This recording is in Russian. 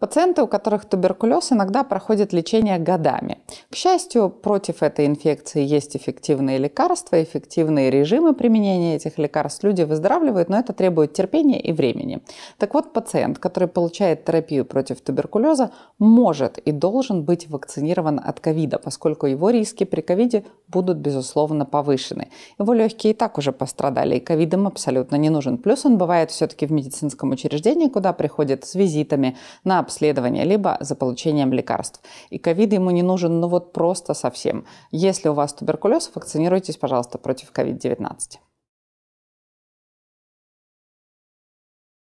Пациенты, у которых туберкулез, иногда проходят лечение годами. К счастью, против этой инфекции есть эффективные лекарства, эффективные режимы применения этих лекарств. Люди выздоравливают, но это требует терпения и времени. Так вот, пациент, который получает терапию против туберкулеза, может и должен быть вакцинирован от ковида, поскольку его риски при ковиде будут, безусловно, повышены. Его легкие и так уже пострадали, и ковидом абсолютно не нужен. Плюс он бывает все-таки в медицинском учреждении, куда приходит с визитами на обследование, либо за получением лекарств. И ковид ему не нужен, ну вот просто совсем. Если у вас туберкулез, вакцинируйтесь, пожалуйста, против ковид 19